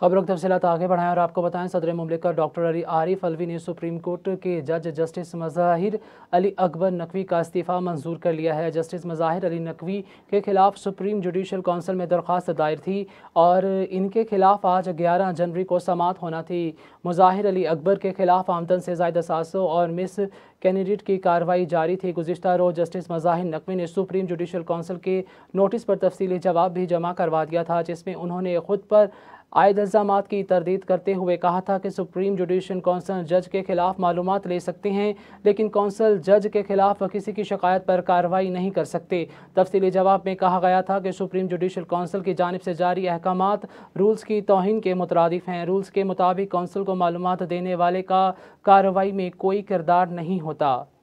खबरों की तफसीत तो आगे बढ़ाएं और आपको बताएं सदर मुमलिका डॉक्टर अली आरिफ अलवी ने सुप्रीम कोर्ट के जज जस्टिस मज़ाहिर अली अकबर नकवी का इस्तीफ़ा मंजूर कर लिया है जस्टिस मज़ाहिर अली नकवी के खिलाफ सुप्रीम जुडिशल काउंसिल में दरख्वास्त दायर थी और इनके खिलाफ आज ग्यारह जनवरी को समात होना थी मज़ाहिर अली अकबर के खिलाफ आमदन से जायद असासों और मिस कैंडिडेट की कार्रवाई जारी थी गुजशत रोज जस्टिस मज़ाहिर नकवी ने सुप्रीम जुडिशल काउंसिल के नोटिस पर तफसली जवाब भी जमा करवा दिया था जिसमें उन्होंने खुद पर आयद इल्ज़ाम की तरदीद करते हुए कहा था कि सुप्रीम जुडिशल कौंसल जज के खिलाफ मालूम ले सकते हैं लेकिन कौंसल जज के खिलाफ किसी की शिकायत पर कार्रवाई नहीं कर सकते तफसली जवाब में कहा गया था कि सुप्रीम जुडिशल कौंसल की जानब से जारी अहकाम रूल्स की तोहन के मुतरद हैं रूल्स के मुताबिक कौंसल को मालूम देने वाले का कार्रवाई में कोई किरदार नहीं होता